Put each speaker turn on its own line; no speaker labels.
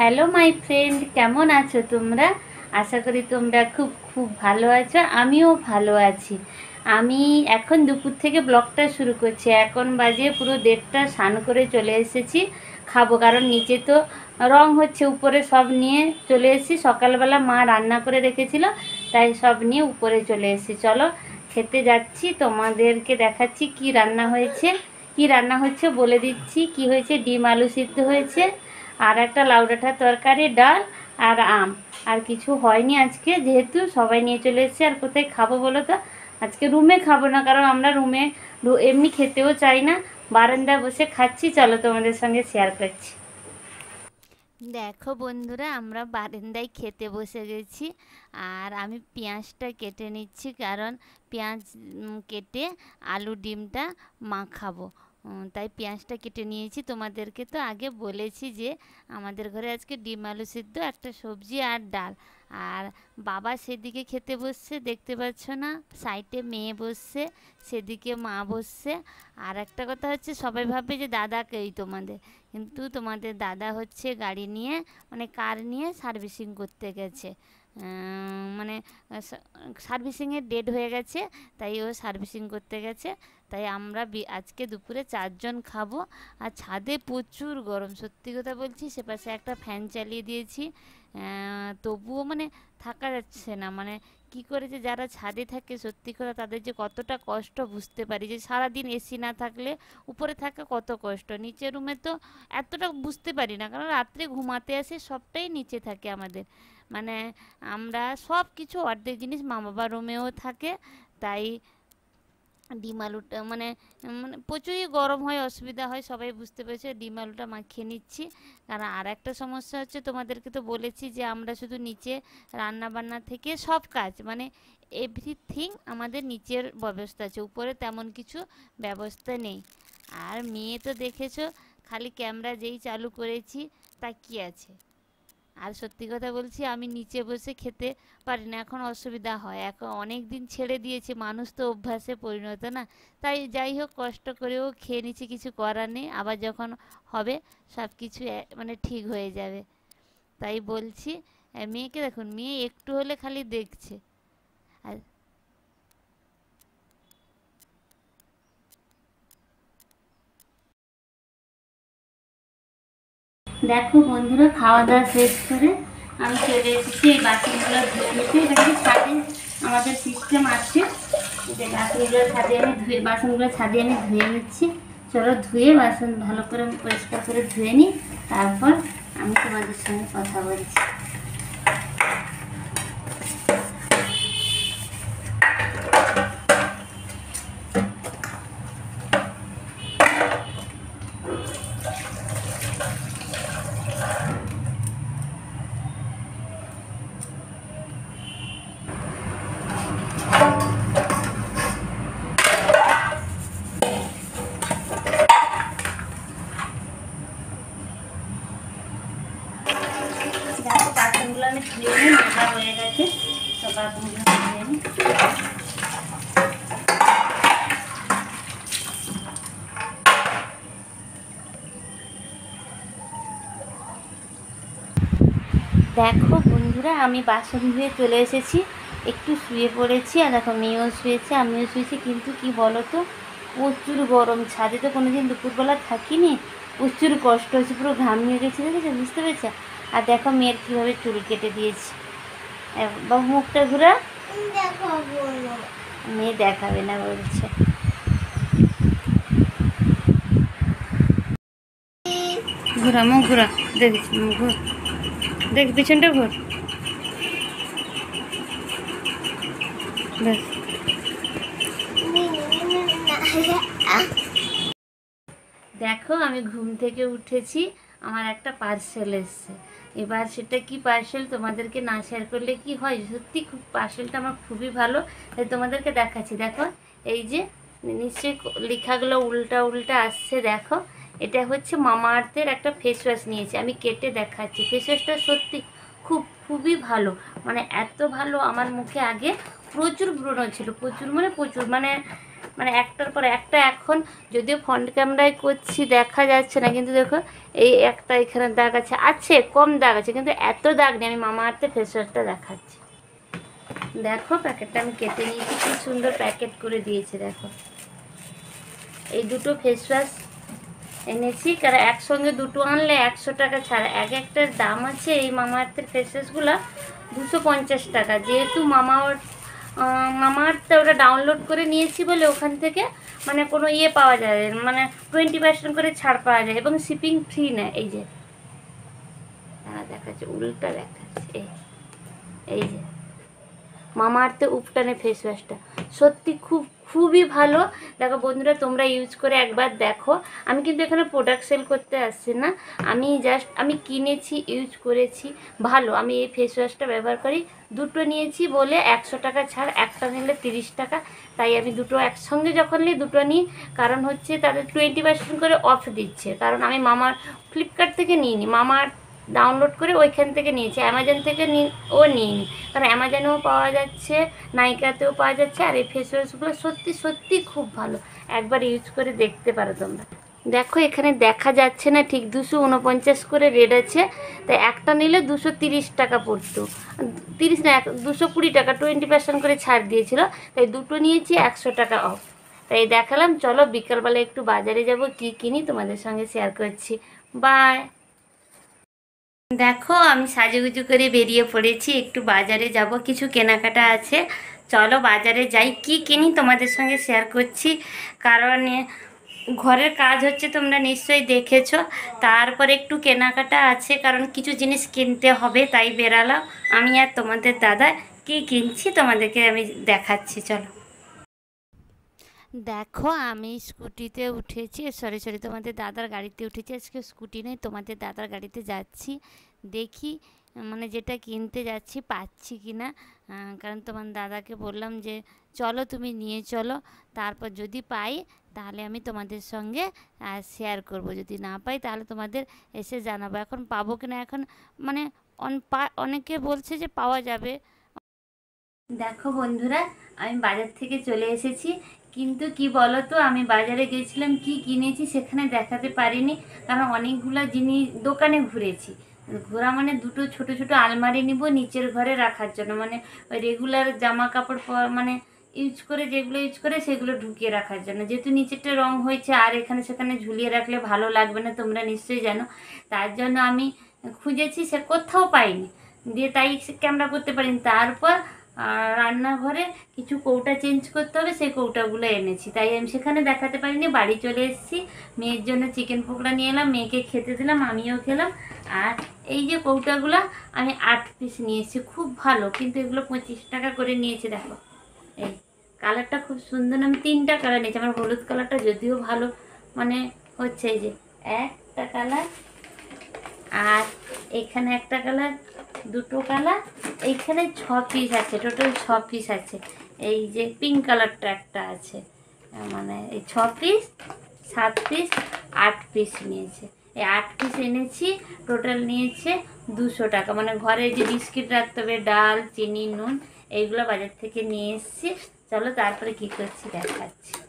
hello my friend কেমন আছো তোমরা আশা করি তোমরা খুব খুব ভালো আছো আমিও ভালো আছি আমি এখন দুপুর থেকে ব্লগটা শুরু করছি এখন বাজে পুরো দেড়টা স্নান করে চলে এসেছি খাবো কারণ নিচে তো রং হচ্ছে উপরে সব নিয়ে চলে এসেছি সকালবেলা মা রান্না করে রেখেছিল তাই সব নিয়ে উপরে চলে এসেছি চলো খেতে যাচ্ছি তোমাদেরকে দেখাচ্ছি কি রান্না হয়েছে কি রান্না হচ্ছে বলে দিচ্ছি কি হয়েছে ডিম আলু সিদ্ধ হয়েছে আর একটা লাউ ডাঁটার তরকারি ডাল আর আম আর কিছু হয়নি আজকে যেহেতু সবাই নিয়ে চলে এসেছি আর কোথায় খাবো বলো তো আজকে রুমে খাবো না কারণ আমরা রুমে এমনি খেতেও চাই না বারান্দায় বসে খাচ্ছি চলো তোমাদের সঙ্গে শেয়ার করছি দেখো বন্ধুরা আমরা বারান্দায় খেতে বসে গেছি আর আমি পেঁয়াজটা কেটে নিচ্ছি কারণ পেঁয়াজ কেটে আলু ডিমটা মাখাবো তাই পেঁয়াজটা কেটে নিয়েছি তোমাদেরকে তো আগে বলেছি যে আমাদের ঘরে আজকে ডিম আলু সিদ্ধ একটা সবজি আর ডাল আর বাবা সেদিকে খেতে বসছে দেখতে পাচ্ছ না সাইডে মেয়ে বসছে সেদিকে মা বসছে আর একটা কথা হচ্ছে সবাই ভাবে যে দাদাকেই তোমাদের কিন্তু তোমাদের দাদা হচ্ছে গাড়ি নিয়ে মানে কার নিয়ে সার্ভিসিং করতে গেছে মানে সার্ভিসিংয়ের ডেট হয়ে গেছে তাই ও সার্ভিসিং করতে গেছে তাই আমরা আজকে দুপুরে চারজন খাবো আর ছাদে প্রচুর গরম সত্যি কথা বলছি সে পাশে একটা ফ্যান চালিয়ে দিয়েছি তবুও মানে থাকা যাচ্ছে না মানে কি করে যে যারা ছাদে থাকে সত্যি করে তাদের যে কতটা কষ্ট বুঝতে পারি যে সারাদিন এসি না থাকলে উপরে থাকা কত কষ্ট নিচে রুমে তো এতটা বুঝতে পারি না কারণ রাত্রে ঘুমাতে আসে সবটাই নিচে থাকে আমাদের মানে আমরা সব কিছু অর্ধেক জিনিস মা বাবার রুমেও থাকে তাই ডিম আলুটা মানে মানে প্রচুরই গরম হয় অসুবিধা হয় সবাই বুঝতে পেরেছে ডিম আলুটা মাখিয়ে নিচ্ছি কারণ আর একটা সমস্যা হচ্ছে তোমাদেরকে তো বলেছি যে আমরা শুধু নিচে রান্না বান্না থেকে সব কাজ মানে এভরিথিং আমাদের নিচের ব্যবস্থা আছে উপরে তেমন কিছু ব্যবস্থা নেই আর মেয়ে তো দেখেছো খালি ক্যামেরা যেই চালু করেছি তা কি আছে আর সত্যি কথা বলছি আমি নিচে বসে খেতে পারি না এখন অসুবিধা হয় এখন অনেক দিন ছেড়ে দিয়েছি মানুষ তো অভ্যাসে পরিণত না তাই যাই হোক কষ্ট করেও খেয়ে নিচ্ছি কিছু করার নেই আবার যখন হবে সব কিছু মানে ঠিক হয়ে যাবে তাই বলছি মেয়েকে দেখুন মেয়ে একটু হলে খালি দেখছে আর দেখো বন্ধুরা খাওয়া দাওয়া শেষ করে আমি চলে এসেছি এই বাসনগুলো ধুয়ে নিতে ছাদে আমাদের সিস্টেম আছে যে বাসনগুলো ছাদে আমি ধুয়ে বাসনগুলো ছাদে আমি ধুয়ে নিচ্ছি চলো ধুয়ে বাসন ভালো করে পরিষ্কার করে ধুয়ে নিই তারপর আমি তোমাদের সঙ্গে কথা বলছি আমি নিই হয়ে গেছে নিই দেখো বন্ধুরা আমি বাসন ধুয়ে চলে এসেছি একটু শুয়ে পড়েছি আর দেখো মেয়েও শুয়েছে আমিও শুয়েছি কিন্তু কি বলো তো প্রচুর গরম ছাদে তো কোনোদিন দুপুরবেলা থাকিনি প্রচুর কষ্ট হয়েছে পুরো ঘাম নিয়ে গেছে দেখেছো বুঝতে পেরেছে আর দেখো মেয়ের কীভাবে চুল কেটে দিয়েছি বা মুখটা ঘুরা মেয়ে দেখাবে না বলছে ঘুরা মুখ ঘুরা দেখ দেখ পিছনটা ঘুর দেখো আমি ঘুম থেকে উঠেছি আমার একটা পার্সেল এসছে এবার সেটা কি পার্সেল তোমাদেরকে না শেয়ার করলে কি হয় সত্যি খুব পার্সেলটা আমার খুবই ভালো তাই তোমাদেরকে দেখাচ্ছি দেখো এই যে নিশ্চয়ই লেখাগুলো উল্টা উল্টা আসছে দেখো এটা হচ্ছে মামা আর্থের একটা ফেস ওয়াশ নিয়েছি আমি কেটে দেখাচ্ছি ফেস ওয়াশটা সত্যি খুব খুবই ভালো মানে এত ভালো আমার মুখে আগে প্রচুর ব্রণ ছিল প্রচুর মানে প্রচুর মানে মানে একটার পর একটা এখন যদিও ফ্রন্ট ক্যামেরায় করছি দেখা যাচ্ছে না কিন্তু দেখো এই একটা এখানে দাগ আছে আছে কম দাগ আছে কিন্তু এত দাগ নেই আমি মামা আর্থে ফেস ওয়াশটা দেখাচ্ছি দেখো প্যাকেটটা আমি কেটে নিয়েছি কি সুন্দর প্যাকেট করে দিয়েছে দেখো এই দুটো ফেস ওয়াশ এনেছি কারণ একসঙ্গে দুটো আনলে একশো টাকা ছাড়া এক একটার দাম আছে এই মামা আর্থের ফেস ওয়াশগুলো দুশো পঞ্চাশ টাকা যেহেতু মামা আর্থ আমার তো ওটা ডাউনলোড করে নিয়েছি বলে ওখান থেকে মানে কোনো ইয়ে পাওয়া যায় মানে টোয়েন্টি পার্সেন্ট করে ছাড় পাওয়া যায় এবং শিপিং ফ্রি না এই যে হ্যাঁ, দেখাচ্ছে উল্টা দেখাচ্ছে এই এই যে মামার্থে উপটানে ফেস ওয়াশটা সত্যি খুব খুবই ভালো দেখো বন্ধুরা তোমরা ইউজ করে একবার দেখো আমি কিন্তু এখানে প্রোডাক্ট সেল করতে আসছি না আমি জাস্ট আমি কিনেছি ইউজ করেছি ভালো আমি এই ফেস ওয়াশটা ব্যবহার করি দুটো নিয়েছি বলে একশো টাকা ছাড় একটা নিলে তিরিশ টাকা তাই আমি দুটো একসঙ্গে যখন নিই দুটো নিই কারণ হচ্ছে তাদের টোয়েন্টি পার্সেন্ট করে অফ দিচ্ছে কারণ আমি মামার ফ্লিপকার্ট থেকে নিইনি মামার ডাউনলোড করে ওইখান থেকে নিয়েছি অ্যামাজন থেকে ও নি কারণ অ্যামাজনেও পাওয়া যাচ্ছে নাইকাতেও পাওয়া যাচ্ছে আর এই ফেস ওয়াশগুলো সত্যি সত্যি খুব ভালো একবার ইউজ করে দেখতে পারো তোমরা দেখো এখানে দেখা যাচ্ছে না ঠিক দুশো উনপঞ্চাশ করে রেট আছে তাই একটা নিলে দুশো তিরিশ টাকা পড়তো তিরিশ না দুশো কুড়ি টাকা টোয়েন্টি পার্সেন্ট করে ছাড় দিয়েছিল তাই দুটো নিয়েছি একশো টাকা অফ তাই দেখালাম চলো বিকালবেলা একটু বাজারে যাব কি কিনি তোমাদের সঙ্গে শেয়ার করছি বাই দেখো আমি সাজুগুজু করে বেরিয়ে পড়েছি একটু বাজারে যাব কিছু কেনাকাটা আছে চলো বাজারে যাই কি কিনি তোমাদের সঙ্গে শেয়ার করছি কারণ ঘরের কাজ হচ্ছে তোমরা নিশ্চয়ই দেখেছ তারপর একটু কেনাকাটা আছে কারণ কিছু জিনিস কিনতে হবে তাই বেরালাম আমি আর তোমাদের দাদা কি কিনছি তোমাদেরকে আমি দেখাচ্ছি চলো দেখো আমি স্কুটিতে উঠেছি সরি সরি তোমাদের দাদার গাড়িতে উঠেছি আজকে স্কুটি নেই তোমাদের দাদার গাড়িতে যাচ্ছি দেখি মানে যেটা কিনতে যাচ্ছি পাচ্ছি কি না কারণ তোমার দাদাকে বললাম যে চলো তুমি নিয়ে চলো তারপর যদি পাই তাহলে আমি তোমাদের সঙ্গে শেয়ার করব যদি না পাই তাহলে তোমাদের এসে জানাবো এখন পাবো কি না এখন মানে অনেকে বলছে যে পাওয়া যাবে দেখো বন্ধুরা আমি বাজার থেকে চলে এসেছি কিন্তু কি বলো তো আমি বাজারে গেছিলাম কি কিনেছি সেখানে দেখাতে পারিনি কারণ অনেকগুলো জিনিস দোকানে ঘুরেছি ঘোরা মানে দুটো ছোট ছোট আলমারি নিব নিচের ঘরে রাখার জন্য মানে ওই রেগুলার জামা কাপড় মানে ইউজ করে যেগুলো ইউজ করে সেগুলো ঢুকিয়ে রাখার জন্য যেহেতু নিচেরটা রং হয়েছে আর এখানে সেখানে ঝুলিয়ে রাখলে ভালো লাগবে না তোমরা নিশ্চয়ই জানো তার জন্য আমি খুঁজেছি সে কোথাও পাইনি দিয়ে তাই ক্যামেরা করতে পারিনি তারপর আর রান্নাঘরে কিছু কৌটা চেঞ্জ করতে হবে সেই কৌটাগুলো এনেছি তাই আমি সেখানে দেখাতে পারিনি বাড়ি চলে এসেছি মেয়ের জন্য চিকেন পকোড়া নিয়ে এলাম মেয়েকে খেতে দিলাম আমিও খেলাম আর এই যে কৌটাগুলো আমি আট পিস নিয়েছি খুব ভালো কিন্তু এগুলো পঁচিশ টাকা করে নিয়েছি দেখো এই কালারটা খুব সুন্দর আমি তিনটা কালার নিয়েছি আমার হলুদ কালারটা যদিও ভালো মানে হচ্ছে এই যে একটা কালার আর এখানে একটা কালার দুটো কালার এইখানে ছ পিস আছে টোটাল ছ পিস আছে এই যে পিঙ্ক কালারটা একটা আছে মানে এই ছ পিস সাত পিস আট পিস নিয়েছে এই আট পিস এনেছি টোটাল নিয়েছে দুশো টাকা মানে ঘরে যে বিস্কিট রাখতে হবে ডাল চিনি নুন এইগুলো বাজার থেকে নিয়ে এসছি চলো তারপরে কী করছি দেখাচ্ছি